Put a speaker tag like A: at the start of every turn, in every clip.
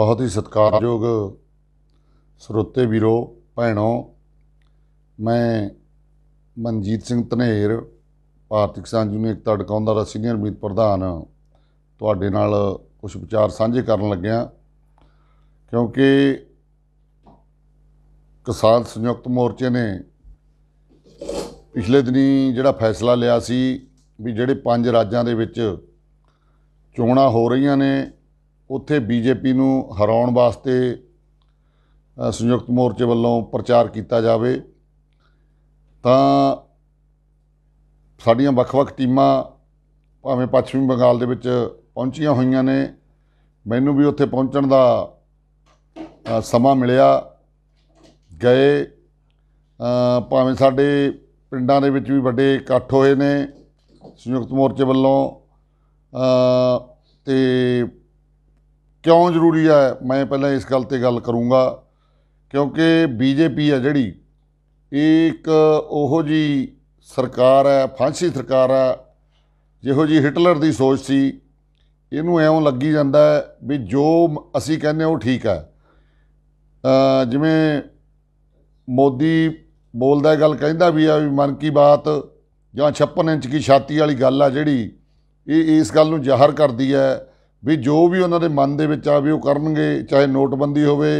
A: ਬਹੁਤ ਹੀ ਸਤਿਕਾਰਯੋਗ ਸਰੋਤੇ ਵੀਰੋ ਭੈਣੋ ਮੈਂ ਮਨਜੀਤ ਸਿੰਘ ਧਨੇਰ ਭਾਰਤੀ ਕਿਸਾਨ ਯੂਨੀਅਨ ਇਕਤਾ ਡਕਾਉਂਦਾ ਦਾ ਸੀਨੀਅਰ ਮੀਤ ਪ੍ਰਧਾਨ ਤੁਹਾਡੇ ਨਾਲ ਕੁਝ ਵਿਚਾਰ ਸਾਂਝੇ ਕਰਨ ਲੱਗਿਆ ਕਿਉਂਕਿ ਕਿਸਾਨ ਸੰਯੁਕਤ ਮੋਰਚੇ ਨੇ ਪਿਛਲੇ ਦਿਨੀ ਜਿਹੜਾ ਫੈਸਲਾ ਲਿਆ ਸੀ ਵੀ ਜਿਹੜੇ ਪੰਜ ਰਾਜਾਂ ਦੇ ਵਿੱਚ ਚੋਣਾਂ ਹੋ ਰਹੀਆਂ ਨੇ ਉੱਥੇ ਬੀਜੇਪੀ ਨੂੰ ਹਰਾਉਣ ਵਾਸਤੇ ਸੰਯੁਕਤ ਮੋਰਚੇ ਵੱਲੋਂ ਪ੍ਰਚਾਰ ਕੀਤਾ ਜਾਵੇ ਤਾਂ ਸਾਡੀਆਂ ਵੱਖ-ਵੱਖ ਟੀਮਾਂ ਭਾਵੇਂ ਪੱਛਮੀ ਬੰਗਾਲ ਦੇ ਵਿੱਚ ਪਹੁੰਚੀਆਂ ਹੋਈਆਂ ਨੇ ਮੈਨੂੰ ਵੀ ਉੱਥੇ ਪਹੁੰਚਣ ਦਾ ਸਮਾਂ ਮਿਲਿਆ ਗਏ ਭਾਵੇਂ ਸਾਡੇ ਪਿੰਡਾਂ ਦੇ ਵਿੱਚ ਵੀ ਵੱਡੇ ਇਕੱਠ ਹੋਏ ਨੇ ਸੰਯੁਕਤ ਮੋਰਚੇ ਵੱਲੋਂ ਤੇ ਕਿਉਂ ਜ਼ਰੂਰੀ ਹੈ ਮੈਂ ਪਹਿਲਾਂ ਇਸ ਗੱਲ ਤੇ ਗੱਲ ਕਰੂੰਗਾ ਕਿਉਂਕਿ ਬੀਜੇਪੀ ਹੈ ਜਿਹੜੀ ਇੱਕ ਉਹੋ ਜੀ ਸਰਕਾਰ ਹੈ ਫਾਂਸੀ ਸਰਕਾਰ ਹੈ ਜਿਹੋ ਜੀ ਹਿਟਲਰ ਦੀ ਸੋਚ ਸੀ ਇਹਨੂੰ ਐਉਂ ਲੱਗੀ ਜਾਂਦਾ ਹੈ ਵੀ ਜੋ ਅਸੀਂ ਕਹਿੰਦੇ ਉਹ ਠੀਕ ਹੈ ਜਿਵੇਂ ਮੋਦੀ ਬੋਲਦਾ ਗੱਲ ਕਹਿੰਦਾ ਵੀ ਆ ਵੀ ਮਨ ਕੀ ਬਾਤ ਜਾਂ 56 ਇੰਚ ਦੀ ਛਾਤੀ ਵਾਲੀ ਗੱਲ ਆ ਜਿਹੜੀ ਇਹ ਇਸ ਗੱਲ ਨੂੰ ਜ਼ਾਹਰ ਕਰਦੀ ਹੈ ਵੀ ਜੋ ਵੀ ਉਹਨਾਂ ਦੇ ਮਨ ਦੇ ਵਿੱਚ ਆ ਵੀ ਉਹ ਕਰਨਗੇ ਚਾਹੇ ਨੋਟਬੰਦੀ ਹੋਵੇ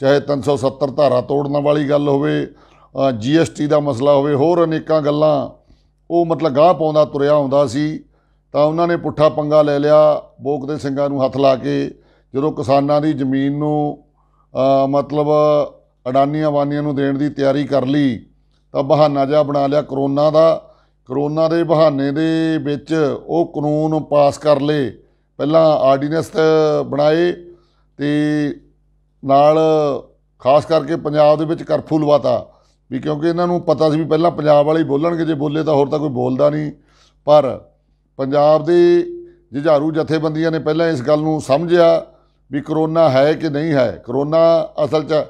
A: ਚਾਹੇ 370 ਧਾਰਾ ਤੋੜਨ ਵਾਲੀ ਗੱਲ ਹੋਵੇ ਜੀਐਸਟੀ ਦਾ ਮਸਲਾ ਹੋਵੇ ਹੋਰ ਅਨੇਕਾਂ ਗੱਲਾਂ ਉਹ ਮਤਲਬ ਗਾਹ ਪਾਉਂਦਾ ਤੁਰਿਆ ਹੁੰਦਾ ਸੀ ਤਾਂ ਉਹਨਾਂ ਨੇ ਪੁੱਠਾ ਪੰਗਾ ਲੈ ਲਿਆ ਬੋਕ ਦੇ ਸਿੰਘਾਂ ਨੂੰ ਹੱਥ ਲਾ ਕੇ ਜਦੋਂ ਕਿਸਾਨਾਂ ਦੀ ਜ਼ਮੀਨ ਨੂੰ ਮਤਲਬ ਅਡਾਨੀਆਂ ਵਾਨੀਆਂ ਨੂੰ ਦੇਣ ਦੀ ਤਿਆਰੀ ਕਰ ਲਈ ਤਾਂ ਬਹਾਨਾ ਜਿਹਾ ਬਣਾ ਲਿਆ ਕਰੋਨਾ ਦਾ ਕਰੋਨਾ ਦੇ ਬਹਾਨੇ ਦੇ ਵਿੱਚ ਉਹ ਕਾਨੂੰਨ ਪਾਸ ਕਰ ਲਏ ਪਹਿਲਾਂ ਆਰਡੀਨੈਂਸ ਬਣਾਏ ਤੇ ਨਾਲ ਖਾਸ ਕਰਕੇ ਪੰਜਾਬ ਦੇ ਵਿੱਚ ਕਰਫੂ ਲਵਾਤਾ ਵੀ ਕਿਉਂਕਿ ਇਹਨਾਂ ਨੂੰ ਪਤਾ ਸੀ ਵੀ ਪਹਿਲਾਂ ਪੰਜਾਬ ਵਾਲੇ ਹੀ ਬੋਲਣਗੇ ਜੇ ਬੋਲੇ ਤਾਂ ਹੋਰ ਤਾਂ ਕੋਈ ਬੋਲਦਾ ਨਹੀਂ ਪਰ ਪੰਜਾਬ ਦੇ ਜੁਝਾਰੂ ਜਥੇਬੰਦੀਆਂ ਨੇ ਪਹਿਲਾਂ ਇਸ ਗੱਲ ਨੂੰ ਸਮਝਿਆ ਵੀ ਕਰੋਨਾ ਹੈ ਕਿ ਨਹੀਂ ਹੈ ਕਰੋਨਾ ਅਸਲ 'ਚ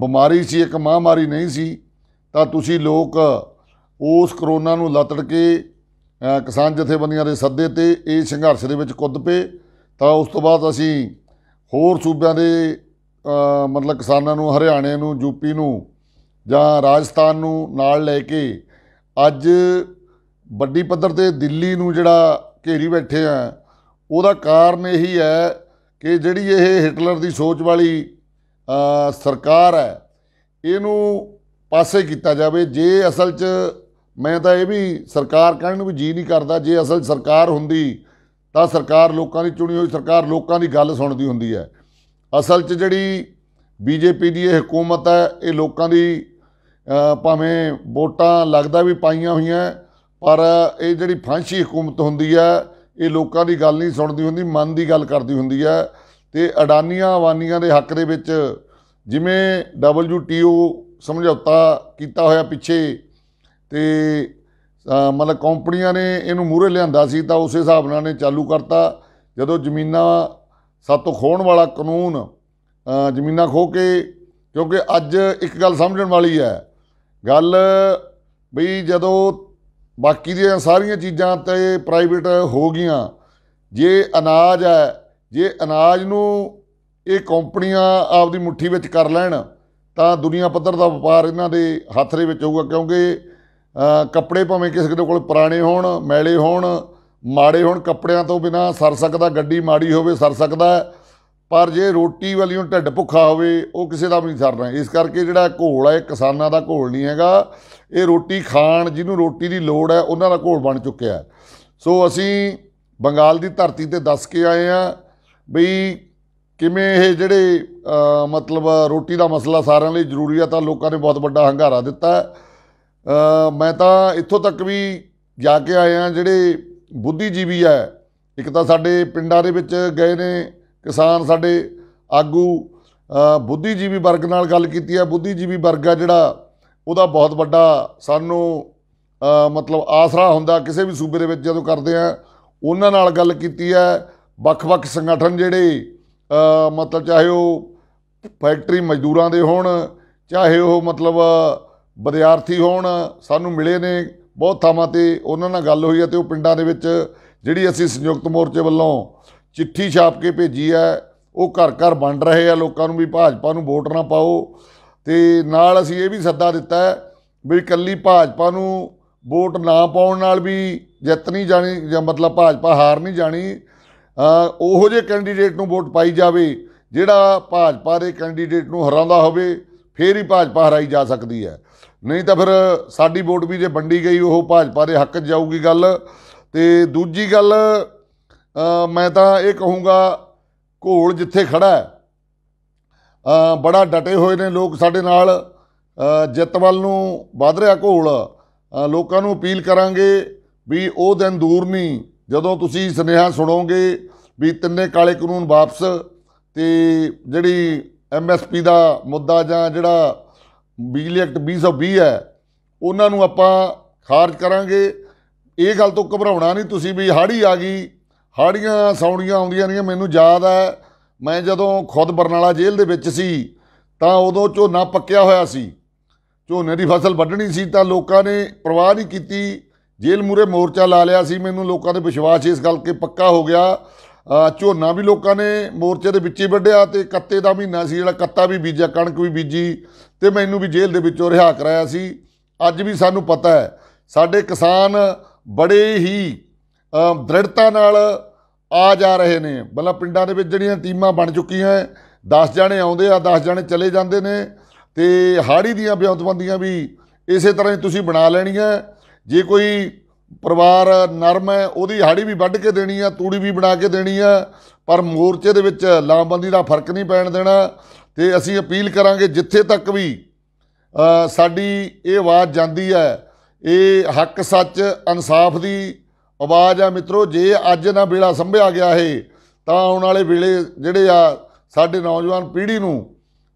A: ਬਿਮਾਰੀ ਸੀ ਇੱਕ ਮਹਾਮਾਰੀ ਨਹੀਂ ਸੀ ਤਾਂ ਤੁਸੀਂ ਲੋਕ ਉਸ ਕਰੋਨਾ ਨੂੰ ਲਤੜ ਕੇ ਕਿਸਾਨ ਜਥੇਬੰਦੀਆਂ ਦੇ ਸੱਦੇ ਤੇ ਇਹ ਸੰਘਰਸ਼ ਦੇ ਵਿੱਚ ਕੁੱਦ ਪਏ ਤਾਂ ਉਸ ਤੋਂ ਬਾਅਦ ਅਸੀਂ ਹੋਰ ਸੂਬਿਆਂ ਦੇ ਮਤਲਬ ਕਿਸਾਨਾਂ ਨੂੰ ਹਰਿਆਣੇ ਨੂੰ ਯੂਪੀ ਨੂੰ ਜਾਂ ਰਾਜਸਥਾਨ ਨੂੰ ਨਾਲ ਲੈ ਕੇ ਅੱਜ ਵੱਡੀ ਪੱਧਰ ਤੇ ਦਿੱਲੀ ਨੂੰ ਜਿਹੜਾ ਘੇਰੀ ਬੈਠੇ ਆ ਉਹਦਾ ਕਾਰਨ ਇਹੀ ਹੈ ਕਿ ਜਿਹੜੀ ਇਹ ਹਿਟਲਰ ਦੀ ਸੋਚ ਵਾਲੀ ਸਰਕਾਰ ਹੈ ਇਹਨੂੰ ਪਾਸੇ ਕੀਤਾ ਜਾਵੇ ਜੇ ਅਸਲ 'ਚ ਮੈਂ ਤਾਂ ਇਹ ਵੀ ਸਰਕਾਰ ਕਹਿਣ ਨੂੰ ਵੀ ਜੀ ਨਹੀਂ ਕਰਦਾ ਜੇ ਅਸਲ ਸਰਕਾਰ ਹੁੰਦੀ ਤਾਂ ਸਰਕਾਰ ਲੋਕਾਂ ਦੀ ਚੁਣੀ ਹੋਈ ਸਰਕਾਰ ਲੋਕਾਂ ਦੀ ਗੱਲ ਸੁਣਦੀ ਹੁੰਦੀ ਹੈ ਅਸਲ 'ਚ ਜਿਹੜੀ ਬੀਜੇਪੀ ਦੀ ਇਹ ਹਕੂਮਤ ਹੈ ਇਹ ਲੋਕਾਂ ਦੀ ਭਾਵੇਂ ਵੋਟਾਂ ਲੱਗਦਾ ਵੀ ਪਾਈਆਂ ਹੋਈਆਂ ਪਰ ਇਹ ਜਿਹੜੀ ਫਾਂਸੀ ਹਕੂਮਤ ਹੁੰਦੀ ਹੈ ਇਹ ਲੋਕਾਂ ਦੀ ਗੱਲ ਨਹੀਂ ਸੁਣਦੀ ਹੁੰਦੀ ਮਨ ਦੀ ਗੱਲ ਕਰਦੀ ਹੁੰਦੀ ਹੈ ਤੇ ਅਡਾਨੀਆਂ ਆਵਾਨੀਆਂ ਦੇ ਹੱਕ ਦੇ ਵਿੱਚ ਜਿਵੇਂ WTO ਸਮਝੌਤਾ ਕੀਤਾ ਹੋਇਆ ਪਿੱਛੇ ਤੇ ਮਤਲਬ ਕੰਪਨੀਆਂ ਨੇ ਇਹਨੂੰ ਮੂਰੇ ਲਿਆਂਦਾ ਸੀ ਤਾਂ ਉਸੇ ਹਿਸਾਬ ਨਾਲ ਨੇ ਚਾਲੂ ਕਰਤਾ ਜਦੋਂ ਜ਼ਮੀਨਾਂ ਸਾਤੋਂ ਖੋਣ ਵਾਲਾ ਕਾਨੂੰਨ ਜ਼ਮੀਨਾਂ ਖੋ ਕੇ ਕਿਉਂਕਿ ਅੱਜ ਇੱਕ ਗੱਲ ਸਮਝਣ ਵਾਲੀ ਹੈ ਗੱਲ ਵੀ ਜਦੋਂ ਬਾਕੀ ਦੀਆਂ ਸਾਰੀਆਂ ਚੀਜ਼ਾਂ ਤੇ ਪ੍ਰਾਈਵੇਟ ਹੋ ਗਈਆਂ ਜੇ ਅਨਾਜ ਹੈ ਜੇ ਅਨਾਜ ਨੂੰ ਇਹ ਕੰਪਨੀਆਂ ਆਪਦੀ ਮੁਠੀ ਵਿੱਚ ਕਰ ਲੈਣ ਤਾਂ ਦੁਨੀਆ ਪੱਧਰ ਦਾ ਵਪਾਰ ਇਹਨਾਂ ਦੇ ਹੱਥ ਦੇ ਵਿੱਚ ਹੋਊਗਾ ਕਿਉਂਕਿ ਕੱਪੜੇ ਭਾਵੇਂ ਕਿਸੇ ਦੇ ਕੋਲ ਪੁਰਾਣੇ ਹੋਣ ਮੈਲੇ ਹੋਣ ਮਾੜੇ ਹੋਣ ਕੱਪੜਿਆਂ ਤੋਂ ਬਿਨਾ ਸਰ ਸਕਦਾ ਗੱਡੀ ਮਾੜੀ ਹੋਵੇ ਸਰ ਸਕਦਾ ਪਰ ਜੇ ਰੋਟੀ ਨੂੰ ਢਿੱਡ ਭੁੱਖਾ ਹੋਵੇ ਉਹ ਕਿਸੇ ਦਾ ਵੀ ਨਹੀਂ ਸਰਨਾ ਇਸ ਕਰਕੇ ਜਿਹੜਾ ਘੋਲ ਹੈ ਕਿਸਾਨਾਂ ਦਾ ਘੋਲ ਨਹੀਂ ਹੈਗਾ ਇਹ ਰੋਟੀ ਖਾਣ ਜਿਹਨੂੰ ਰੋਟੀ ਦੀ ਲੋੜ ਹੈ ਉਹਨਾਂ ਦਾ ਘੋਲ ਬਣ ਚੁੱਕਿਆ ਸੋ ਅਸੀਂ ਬੰਗਾਲ ਦੀ ਧਰਤੀ ਤੇ ਦੱਸ ਕੇ ਆਏ ਆ ਬਈ ਕਿਵੇਂ ਇਹ ਜਿਹੜੇ ਮਤਲਬ ਰੋਟੀ ਦਾ ਮਸਲਾ ਸਾਰਿਆਂ ਲਈ ਜ਼ਰੂਰੀ ਆ ਤਾਂ ਲੋਕਾਂ ਨੇ ਬਹੁਤ ਵੱਡਾ ਹੰਗਾਰਾ ਦਿੱਤਾ ਮੈਂ ਤਾਂ ਇੱਥੋਂ ਤੱਕ ਵੀ ਜਾ ਕੇ ਆਏ ਆ ਜਿਹੜੇ ਬੁੱਧੀਜੀਵੀ ਆ ਇੱਕ ਤਾਂ ਸਾਡੇ ਪਿੰਡਾਂ ਦੇ ਵਿੱਚ ਗਏ ਨੇ ਕਿਸਾਨ ਸਾਡੇ ਆਗੂ ਬੁੱਧੀਜੀਵੀ ਵਰਗ ਨਾਲ ਗੱਲ ਕੀਤੀ ਆ ਬੁੱਧੀਜੀਵੀ ਵਰਗ ਆ ਜਿਹੜਾ ਉਹਦਾ ਬਹੁਤ ਵੱਡਾ ਸਾਨੂੰ ਮਤਲਬ ਆਸਰਾ ਹੁੰਦਾ ਕਿਸੇ ਵੀ ਸੂਬੇ ਦੇ ਵਿੱਚ ਜਦੋਂ ਕਰਦੇ ਆ ਉਹਨਾਂ ਨਾਲ ਗੱਲ ਕੀਤੀ ਆ ਵੱਖ-ਵੱਖ ਸੰਗਠਨ ਜਿਹੜੇ ਮਤਲਬ ਚਾਹੇ ਉਹ ਫੈਕਟਰੀ ਮਜ਼ਦੂਰਾਂ ਦੇ ਹੋਣ ਚਾਹੇ ਉਹ ਮਤਲਬ ਵਿਦਿਆਰਥੀ ਹੋਣ ਸਾਨੂੰ ਮਿਲੇ ਨੇ ਬਹੁਤ ਥਾਵਾਂ ਤੇ ਉਹਨਾਂ ਨਾਲ ਗੱਲ ਹੋਈ ਹੈ ਤੇ ਉਹ ਪਿੰਡਾਂ ਦੇ ਵਿੱਚ ਜਿਹੜੀ ਅਸੀਂ ਸੰਯੁਕਤ ਮੋਰਚੇ ਵੱਲੋਂ ਚਿੱਠੀ ਛਾਪ ਕੇ ਭੇਜੀ ਹੈ ਉਹ ਘਰ ਘਰ ਵੰਡ ਰਹੇ ਆ ਲੋਕਾਂ ਨੂੰ ਵੀ ਭਾਜਪਾ ਨੂੰ ਵੋਟ ਨਾ ਪਾਓ ਤੇ ਨਾਲ ਅਸੀਂ ਇਹ ਵੀ ਸੱਦਾ ਦਿੱਤਾ ਹੈ ਵੀ ਇਕੱਲੀ ਭਾਜਪਾ ਨੂੰ ਵੋਟ ਨਾ ਪਾਉਣ ਨਾਲ ਵੀ ਜਿੱਤ ਨਹੀਂ ਜਾਣੀ ਜਾਂ ਮਤਲਬ ਭਾਜਪਾ ਹਾਰ ਨਹੀਂ ਜਾਣੀ ਉਹੋ ਜੇ ਕੈਂਡੀਡੇਟ ਨੂੰ ਵੋਟ ਪਾਈ ਜਾਵੇ ਜਿਹੜਾ ਭਾਜਪਾ ਦੇ ਕੈਂਡੀਡੇਟ ਨੂੰ ਹਰਾਉਂਦਾ ਹੋਵੇ ਫੇਰ ਹੀ ਭਾਜਪਾ ਹਰਾਈ ਜਾ ਸਕਦੀ ਹੈ ਨਹੀਂ ਤਾਂ ਫਿਰ ਸਾਡੀ ਵੋਟ ਵੀ ਜੇ ਵੰਡੀ ਗਈ ਉਹ ਭਾਜਪਾ ਦੇ ਹੱਕ ਜਾਊਗੀ ਗੱਲ ਤੇ ਦੂਜੀ ਗੱਲ ਮੈਂ ਤਾਂ ਇਹ ਕਹੂੰਗਾ ਘੋਲ ਜਿੱਥੇ ਖੜਾ ਹੈ ਬੜਾ ਡਟੇ ਹੋਏ ਨੇ ਲੋਕ ਸਾਡੇ ਨਾਲ ਜਿੱਤ ਵੱਲ ਨੂੰ ਵਧ ਰਿਹਾ ਘੋਲ ਲੋਕਾਂ ਨੂੰ ਅਪੀਲ ਕਰਾਂਗੇ ਵੀ ਉਹ ਦਿਨ ਦੂਰ ਨਹੀਂ ਜਦੋਂ ਤੁਸੀਂ ਸੁਨੇਹਾ ਸੁਣੋਗੇ ਵੀ ਤਿੰਨੇ ਕਾਲੇ ਕਾਨੂੰਨ ਵਾਪਸ ਤੇ ਜਿਹੜੀ ਐਮਐਸਪੀ ਦਾ ਮੁੱਦਾ ਜਾਂ ਜਿਹੜਾ ਬਿਜਲੀ ਐਕਟ 2020 ਹੈ ਉਹਨਾਂ ਨੂੰ ਆਪਾਂ ਖਾਰਜ ਕਰਾਂਗੇ ਇਹ ਗੱਲ ਤੋਂ ਘਬਰਾਉਣਾ ਨਹੀਂ ਤੁਸੀਂ ਵੀ ਹਾੜੀ ਆ ਗਈ ਹਾੜੀਆਂ ਸੌਣੀਆਂ ਆਉਂਦੀਆਂ ਨਹੀਂ ਮੈਨੂੰ ਯਾਦ ਹੈ ਮੈਂ ਜਦੋਂ ਖੁਦ ਬਰਨਾਲਾ ਜੇਲ੍ਹ ਦੇ ਵਿੱਚ ਸੀ ਤਾਂ ਉਦੋਂ ਝੋਨਾ ਪੱਕਿਆ ਹੋਇਆ ਸੀ ਝੋਨੇ ਦੀ ਫਸਲ ਵੱਢਣੀ ਸੀ ਤਾਂ ਲੋਕਾਂ ਨੇ ਪ੍ਰਵਾਹ ਨਹੀਂ ਕੀਤੀ ਜੇਲ੍ਹ ਮੂਰੇ ਮੋਰਚਾ ਲਾ ਲਿਆ ਸੀ ਮੈਨੂੰ ਲੋਕਾਂ ਦੇ ਵਿਸ਼ਵਾਸ ਇਸ ਗੱਲ ਕੇ ਪੱਕਾ ਹੋ ਗਿਆ ਝੋਨਾ ਵੀ ਲੋਕਾਂ ਨੇ ਮੋਰਚੇ ਦੇ ਵਿੱਚ ਹੀ ਵੱਢਿਆ ਤੇ ਕੱਤੇ ਦਾ ਮਹੀਨਾ ਸੀ ਜਿਹੜਾ ਕੱਤਾ ਵੀ ਬੀਜਿਆ ਕਣਕ ਵੀ ਬੀਜੀ ਤੇ ਮੈਨੂੰ ਵੀ ਜੇਲ੍ਹ ਦੇ ਵਿੱਚੋਂ ਰਿਹਾ ਕਰਾਇਆ ਸੀ ਅੱਜ ਵੀ ਸਾਨੂੰ ਪਤਾ ਹੈ ਸਾਡੇ ਕਿਸਾਨ ਬੜੇ ਹੀ ਦ੍ਰਿੜਤਾ ਨਾਲ ਆ ਜਾ ਰਹੇ ਨੇ ਬਲਾ ਪਿੰਡਾਂ ਦੇ ਵਿੱਚ ਜਿਹੜੀਆਂ ਟੀਮਾਂ ਬਣ ਚੁੱਕੀਆਂ 10 ਜਾਣੇ ਆਉਂਦੇ ਆ 10 ਜਾਣੇ ਚਲੇ ਜਾਂਦੇ ਨੇ ਤੇ ਹਾੜੀ ਦੀਆਂ ਵਿਉਂਤਬੰਦੀਆਂ ਵੀ ਇਸੇ ਤਰ੍ਹਾਂ ਹੀ ਤੁਸੀਂ ਬਣਾ ਲੈਣੀਆਂ ਜੇ ਕੋਈ ਪਰਿਵਾਰ ਨਰਮ ਹੈ ਉਹਦੀ ਹਾੜੀ ਵੀ ਵੱਢ ਕੇ ਦੇਣੀ ਆ ਤੂੜੀ ਵੀ ਬਣਾ ਕੇ ਦੇਣੀ ਆ ਪਰ ਮੋਰਚੇ ਦੇ ਵਿੱਚ ਲਾਮਬੰਦੀ ਦਾ ਫਰਕ ਨਹੀਂ ਪੈਣ ਦੇਣਾ ਤੇ ਅਸੀਂ ਅਪੀਲ ਕਰਾਂਗੇ ਜਿੱਥੇ ਤੱਕ ਵੀ ਸਾਡੀ ਇਹ ਆਵਾਜ਼ ਜਾਂਦੀ ਹੈ ਇਹ ਹੱਕ ਸੱਚ ਇਨਸਾਫ ਦੀ ਆਵਾਜ਼ ਆ ਮਿੱਤਰੋ ਜੇ ਅੱਜ ਨਾ ਵੇਲਾ ਸੰਭਿਆ ਗਿਆ ਹੈ ਤਾਂ ਆਉਣ ਵਾਲੇ ਵੇਲੇ ਜਿਹੜੇ ਆ ਸਾਡੇ ਨੌਜਵਾਨ ਪੀੜ੍ਹੀ ਨੂੰ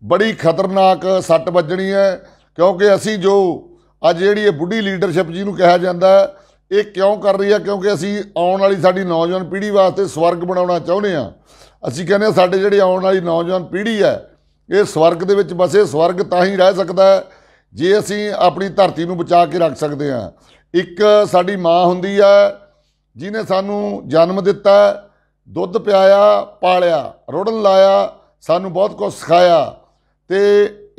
A: ਬੜੀ ਖਤਰਨਾਕ ਸੱਟ ਵੱਜਣੀ ਹੈ ਕਿਉਂਕਿ ਅਸੀਂ ਜੋ ਅੱਜ ਜਿਹੜੀ ਇਹ ਬੁੱਢੀ ਲੀਡਰਸ਼ਿਪ ਜੀ ਨੂੰ ਕਿਹਾ ਜਾਂਦਾ ਇਹ ਕਿਉਂ ਕਰ ਰਹੀ ਆ ਕਿਉਂਕਿ ਅਸੀਂ ਆਉਣ ਵਾਲੀ ਸਾਡੀ ਨੌਜਵਾਨ ਪੀੜ੍ਹੀ ਵਾਸਤੇ ਸਵਰਗ ਬਣਾਉਣਾ ਚਾਹੁੰਦੇ ਆ ਅਸੀਂ ਕਹਿੰਦੇ ਆ ਸਾਡੇ ਜਿਹੜੇ ਆਉਣ ਵਾਲੀ ਨੌਜਵਾਨ ਪੀੜ੍ਹੀ ਹੈ ਇਹ ਸਵਰਗ ਦੇ ਵਿੱਚ ਬਸੇ ਸਵਰਗ ਤਾਂ ਹੀ ਰਹਿ ਸਕਦਾ ਹੈ ਜੇ ਅਸੀਂ ਆਪਣੀ ਧਰਤੀ ਨੂੰ ਬਚਾ ਕੇ ਰੱਖ ਸਕਦੇ ਆ ਇੱਕ ਸਾਡੀ ਮਾਂ ਹੁੰਦੀ ਆ ਜਿਨੇ ਸਾਨੂੰ ਜਨਮ ਦਿੱਤਾ ਦੁੱਧ ਪਿਆਇਆ ਪਾਲਿਆ ਰੋੜਨ ਲਾਇਆ ਸਾਨੂੰ ਬਹੁਤ ਕੁਝ ਸਿਖਾਇਆ ਤੇ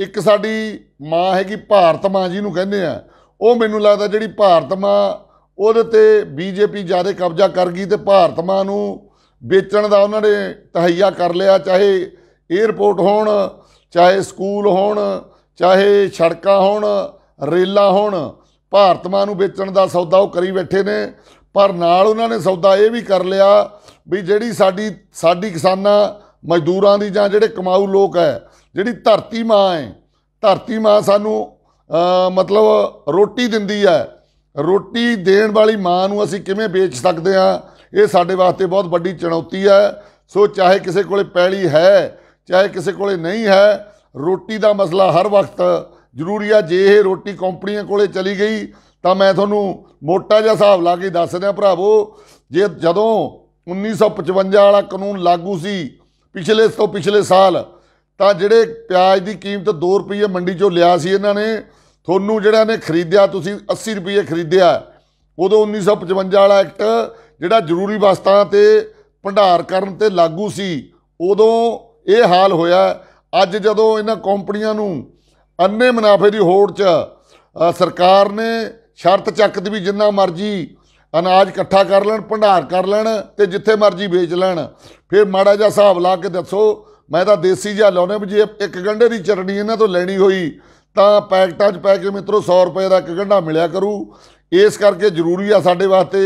A: ਇੱਕ ਸਾਡੀ ਮਾਂ ਹੈਗੀ ਭਾਰਤ ਮਾਂ ਜੀ ਨੂੰ ਕਹਿੰਦੇ ਆ ਉਹ ਮੈਨੂੰ ਲੱਗਦਾ ਜਿਹੜੀ ਭਾਰਤ ਮਾਂ ਉਹਦੇ ਤੇ ਬੀਜੇਪੀ ਜਿਆਦਾ ਕਬਜ਼ਾ ਕਰ ਗਈ ਤੇ ਭਾਰਤ ਮਾਂ ਨੂੰ ਵੇਚਣ ਦਾ ਉਹਨਾਂ ਨੇ ਤਹਈਆ ਕਰ ਲਿਆ ਚਾਹੇ 에어ਪੋਰਟ ਹੋਣ ਚਾਹੇ ਸਕੂਲ ਹੋਣ ਚਾਹੇ ਸੜਕਾਂ ਹੋਣ ਰੇਲਾਂ ਹੋਣ ਭਾਰਤ ਮਾਂ ਨੂੰ ਵੇਚਣ ਦਾ ਸੌਦਾ ਉਹ ਕਰੀ ਬੈਠੇ ਨੇ ਪਰ ਨਾਲ ਉਹਨਾਂ ਨੇ ਸੌਦਾ ਇਹ ਵੀ ਕਰ ਲਿਆ ਵੀ ਜਿਹੜੀ ਸਾਡੀ ਸਾਡੀ ਕਿਸਾਨਾਂ ਮਜ਼ਦੂਰਾਂ ਦੀ ਜਾਂ ਜਿਹੜੇ ਕਮਾਊ ਲੋਕ ਹੈ ਜਿਹੜੀ ਧਰਤੀ ਮਾਂ ਹੈ ਧਰਤੀ ਮਾਂ ਸਾਨੂੰ ਮਤਲਬ ਰੋਟੀ ਦਿੰਦੀ ਹੈ ਰੋਟੀ ਦੇਣ ਵਾਲੀ ਮਾਂ ਨੂੰ ਅਸੀਂ ਕਿਵੇਂ ਵੇਚ ਸਕਦੇ ਹਾਂ ਇਹ ਸਾਡੇ ਵਾਸਤੇ ਬਹੁਤ ਵੱਡੀ ਚੁਣੌਤੀ ਹੈ ਸੋ ਚਾਹੇ ਕਿਸੇ ਕੋਲੇ ਪੈਲੀ ਹੈ ਚਾਹੇ ਕਿਸੇ ਕੋਲੇ ਨਹੀਂ ਹੈ ਰੋਟੀ ਦਾ ਮਸਲਾ ਹਰ ਵਕਤ ਜ਼ਰੂਰੀ ਆ ਜੇ ਇਹ ਰੋਟੀ ਕੰਪਨੀਆਂ ਕੋਲੇ ਚਲੀ ਗਈ ਤਾਂ ਮੈਂ ਤੁਹਾਨੂੰ ਮੋਟਾ ਜਿਹਾ ਹਿਸਾਬ ਲਾ ਕੇ ਦੱਸ ਦਿਆਂ ਭਰਾਵੋ ਜੇ ਜਦੋਂ 1955 ਵਾਲਾ ਕਾਨੂੰਨ ਲਾਗੂ ਸੀ ਪਿਛਲੇ ਤੋਂ ਪਿਛਲੇ ਸਾਲ ਤਾਂ ਜਿਹੜੇ ਪਿਆਜ਼ ਦੀ ਕੀਮਤ 2 ਰੁਪਏ ਮੰਡੀ ਚੋਂ ਲਿਆ ਸੀ ਇਹਨਾਂ ਨੇ ਤੁਹਾਨੂੰ ਜਿਹੜਾ ਨੇ ਖਰੀਦਿਆ ਤੁਸੀਂ 80 ਰੁਪਏ ਖਰੀਦਿਆ ਉਦੋਂ 1955 ਵਾਲਾ ਐਕਟ ਜਿਹੜਾ ਜ਼ਰੂਰੀ ਵਸਤਾਂ ਤੇ ਭੰਡਾਰ ਕਰਨ ਤੇ ਲਾਗੂ ਸੀ ਉਦੋਂ ਇਹ ਹਾਲ ਹੋਇਆ ਅੱਜ ਜਦੋਂ ਇਹਨਾਂ ਕੰਪਨੀਆਂ ਨੂੰ ਅੰਨੇ ਮੁਨਾਫੇ ਦੀ ਹੋੜ 'ਚ ਸਰਕਾਰ ਨੇ ਸ਼ਰਤ ਚੱਕਦੀ ਵੀ ਜਿੰਨਾ ਮਰਜ਼ੀ ਅਨਾਜ ਇਕੱਠਾ ਕਰ ਲੈਣ ਭੰਡਾਰ ਕਰ ਲੈਣ ਤੇ ਜਿੱਥੇ ਮਰਜ਼ੀ ਵੇਚ ਲੈਣ ਫਿਰ ਮਾੜਾ ਜਿਹਾ ਹਿਸਾਬ ਲਾ ਕੇ ਦੱਸੋ ਮੈਂ ਤਾਂ ਦੇਸੀ ਜਿਹਾ ਲਾਉਨੇ ਵੀ ਜੇ ਇੱਕ ਗੰਡੇ ਦੀ ਚਰਣੀ ਇਹਨਾਂ ਤੋਂ ਲੈਣੀ ਹੋਈ ਤਾਂ ਪੈਕਟਾਂ 'ਚ ਪੈ ਕੇ ਮਿੱਤਰੋ 100 ਰੁਪਏ ਦਾ ਇੱਕ ਗੰਡਾ ਮਿਲਿਆ ਕਰੂ ਇਸ ਕਰਕੇ ਜ਼ਰੂਰੀ ਆ ਸਾਡੇ ਵਾਸਤੇ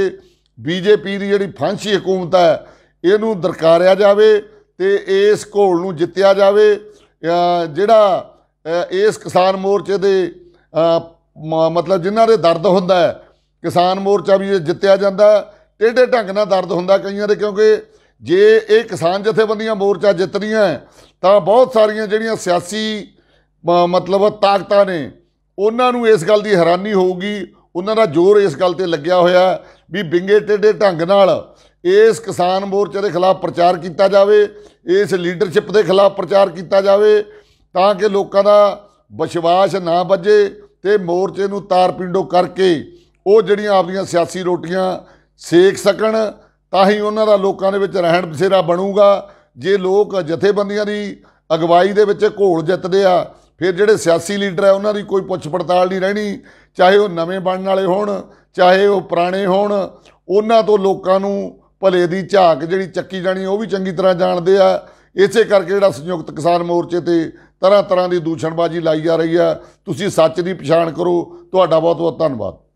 A: ਬੀਜੇਪੀ ਦੀ ਜਿਹੜੀ ਫਾਂਸੀ ਹਕੂਮਤ ਹੈ ਇਹਨੂੰ ਦਰਕਾਰਿਆ ਜਾਵੇ ਤੇ ਇਸ ਘੋਲ ਨੂੰ ਜਿੱਤਿਆ ਜਾਵੇ ਜਿਹੜਾ ਇਸ ਕਿਸਾਨ ਮੋਰਚੇ ਦੇ ਮਤਲਬ ਜਿਨ੍ਹਾਂ ਦੇ ਦਰਦ ਹੁੰਦਾ ਹੈ ਕਿਸਾਨ ਮੋਰਚਾ ਵੀ ਜਿੱਤਿਆ ਜਾਂਦਾ ਟੇਡੇ ਢੰਗ ਨਾਲ ਦਰਦ ਹੁੰਦਾ ਕਈਆਂ ਦੇ ਕਿਉਂਕਿ ਜੇ ਇਹ ਕਿਸਾਨ ਜਥੇਬੰਦੀਆਂ ਮੋਰਚਾ ਜਿੱਤਦੀਆਂ ਤਾਂ ਬਹੁਤ ਸਾਰੀਆਂ ਜਿਹੜੀਆਂ ਸਿਆਸੀ ਮਤਲਬ ਤਾਕਤਾਂ ਨੇ ਉਹਨਾਂ ਨੂੰ ਇਸ ਗੱਲ ਦੀ ਹੈਰਾਨੀ ਹੋਊਗੀ ਉਹਨਾਂ ਦਾ ਜ਼ੋਰ ਇਸ ਗੱਲ ਤੇ ਲੱਗਿਆ ਹੋਇਆ ਵੀ ਬਿੰਗੇ ਟੇਡੇ ਢੰਗ ਨਾਲ ਇਸ ਕਿਸਾਨ ਮੋਰਚੇ ਦੇ ਖਿਲਾਫ ਪ੍ਰਚਾਰ ਕੀਤਾ ਜਾਵੇ ਇਸ ਲੀਡਰਸ਼ਿਪ ਦੇ ਖਿਲਾਫ ਪ੍ਰਚਾਰ ਕੀਤਾ ਜਾਵੇ ਤਾਂ ਕਿ ਲੋਕਾਂ ਦਾ ਵਿਸ਼ਵਾਸ ਨਾ ਵੱਜੇ ਤੇ ਮੋਰਚੇ ਨੂੰ ਤਾਰ ਪਿੰਡੋ ਕਰਕੇ ਉਹ ਜਿਹੜੀਆਂ ਆਪਣੀਆਂ ਸਿਆਸੀ ਰੋਟੀਆਂ ਸੇਕ ਸਕਣ ਤਾਂ ਹੀ ਉਹਨਾਂ ਦਾ ਲੋਕਾਂ ਦੇ ਵਿੱਚ ਰਹਿਣ ਬਸੇਰਾ ਬਣੂਗਾ ਜੇ ਲੋਕ ਜਥੇਬੰਦੀਆਂ ਦੀ ਅਗਵਾਈ ਦੇ ਵਿੱਚ ਘੋਲ ਜਿੱਤਦੇ ਆ ਫਿਰ ਜਿਹੜੇ ਸਿਆਸੀ ਲੀਡਰ ਹੈ ਉਹਨਾਂ ਦੀ ਕੋਈ ਪੁੱਛ ਪੜਤਾਲ ਨਹੀਂ ਰਹਿਣੀ ਚਾਹੇ ਉਹ ਨਵੇਂ ਬਣਨ ਵਾਲੇ ਹੋਣ ਚਾਹੇ ਉਹ ਪੁਰਾਣੇ ਹੋਣ ਉਹਨਾਂ ਤੋਂ ਲੋਕਾਂ ਨੂੰ ਭਲੇ ਦੀ ਝਾਕ ਜਿਹੜੀ ਚੱਕੀ ਜਾਣੀ ਉਹ ਵੀ ਚੰਗੀ ਤਰ੍ਹਾਂ ਜਾਣਦੇ ਆ ਇਸੇ ਕਰਕੇ ਜਿਹੜਾ ਸੰਯੁਕਤ ਕਿਸਾਨ ਮੋਰਚੇ ਤੇ ਤਰ੍ਹਾਂ ਤਰ੍ਹਾਂ ਦੀ ਦੂਸ਼ਣਬਾਜ਼ੀ ਲਾਈ ਜਾ ਰਹੀ ਹੈ ਤੁਸੀਂ ਸੱਚ ਦੀ ਪਛਾਣ ਕਰੋ ਤੁਹਾਡਾ ਬਹੁਤ ਬਹੁਤ ਧੰਨਵਾਦ